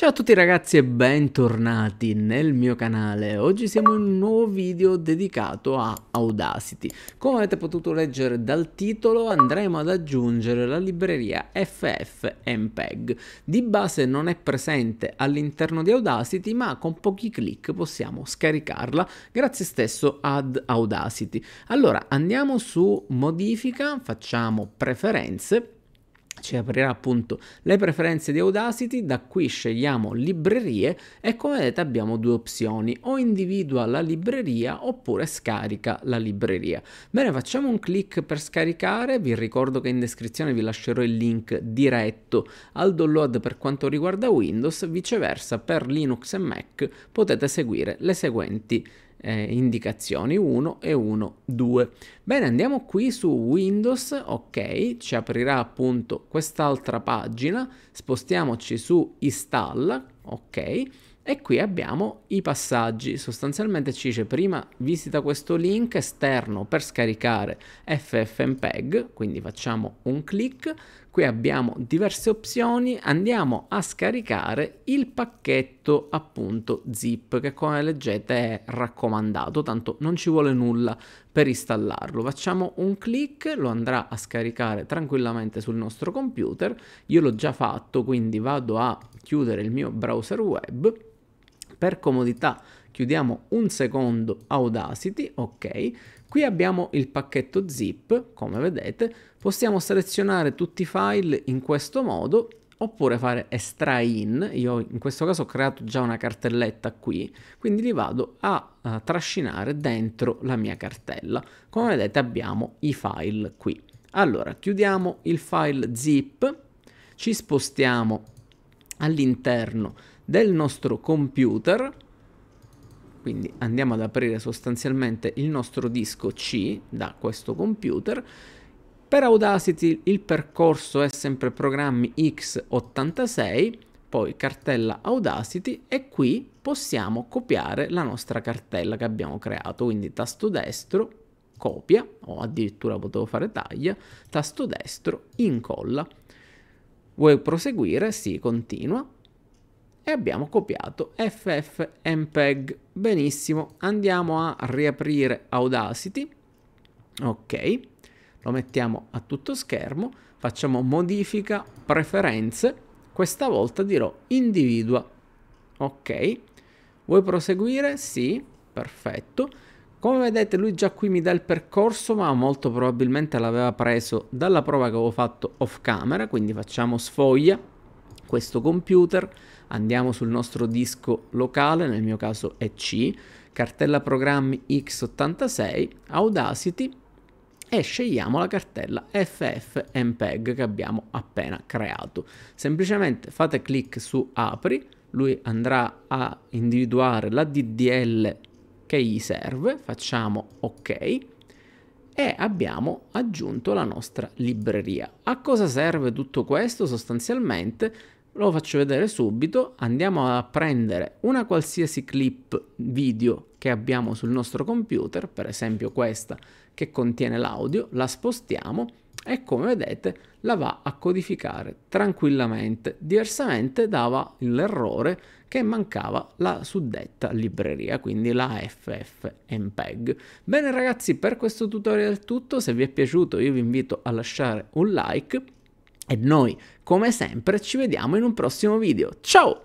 Ciao a tutti ragazzi e bentornati nel mio canale. Oggi siamo in un nuovo video dedicato a Audacity. Come avete potuto leggere dal titolo andremo ad aggiungere la libreria FFmpeg. Di base non è presente all'interno di Audacity ma con pochi clic possiamo scaricarla grazie stesso ad Audacity. Allora andiamo su modifica, facciamo preferenze ci aprirà appunto le preferenze di Audacity, da qui scegliamo librerie e come vedete abbiamo due opzioni, o individua la libreria oppure scarica la libreria. Bene, facciamo un clic per scaricare, vi ricordo che in descrizione vi lascerò il link diretto al download per quanto riguarda Windows, viceversa per Linux e Mac potete seguire le seguenti eh, indicazioni 1 e 1, 2. Bene, andiamo qui su Windows, ok, ci aprirà appunto quest'altra pagina, spostiamoci su Install, ok? E qui abbiamo i passaggi, sostanzialmente ci dice prima visita questo link esterno per scaricare FFmpeg, quindi facciamo un clic, qui abbiamo diverse opzioni, andiamo a scaricare il pacchetto appunto zip che come leggete è raccomandato, tanto non ci vuole nulla per installarlo, facciamo un clic, lo andrà a scaricare tranquillamente sul nostro computer, io l'ho già fatto quindi vado a chiudere il mio browser web. Per comodità chiudiamo un secondo Audacity, ok. Qui abbiamo il pacchetto zip, come vedete, possiamo selezionare tutti i file in questo modo oppure fare estrai in, io in questo caso ho creato già una cartelletta qui, quindi li vado a, a trascinare dentro la mia cartella. Come vedete abbiamo i file qui. Allora, chiudiamo il file zip, ci spostiamo all'interno del nostro computer quindi andiamo ad aprire sostanzialmente il nostro disco C da questo computer per Audacity il percorso è sempre programmi x86 poi cartella Audacity e qui possiamo copiare la nostra cartella che abbiamo creato quindi tasto destro copia o addirittura potevo fare taglia tasto destro incolla Vuoi proseguire? Sì, continua. E abbiamo copiato ffmpeg. Benissimo, andiamo a riaprire Audacity. Ok, lo mettiamo a tutto schermo, facciamo modifica, preferenze, questa volta dirò individua. Ok, vuoi proseguire? Sì, perfetto. Come vedete lui già qui mi dà il percorso ma molto probabilmente l'aveva preso dalla prova che avevo fatto off camera, quindi facciamo sfoglia questo computer, andiamo sul nostro disco locale, nel mio caso è C, cartella programmi x86, Audacity e scegliamo la cartella ffmpeg che abbiamo appena creato. Semplicemente fate clic su apri, lui andrà a individuare la DDL che gli serve, facciamo ok e abbiamo aggiunto la nostra libreria. A cosa serve tutto questo sostanzialmente? Lo faccio vedere subito, andiamo a prendere una qualsiasi clip video che abbiamo sul nostro computer, per esempio questa che contiene l'audio, la spostiamo e come vedete la va a codificare tranquillamente, diversamente dava l'errore che mancava la suddetta libreria, quindi la FFmpeg. Bene ragazzi, per questo tutorial è tutto, se vi è piaciuto io vi invito a lasciare un like e noi come sempre ci vediamo in un prossimo video. Ciao!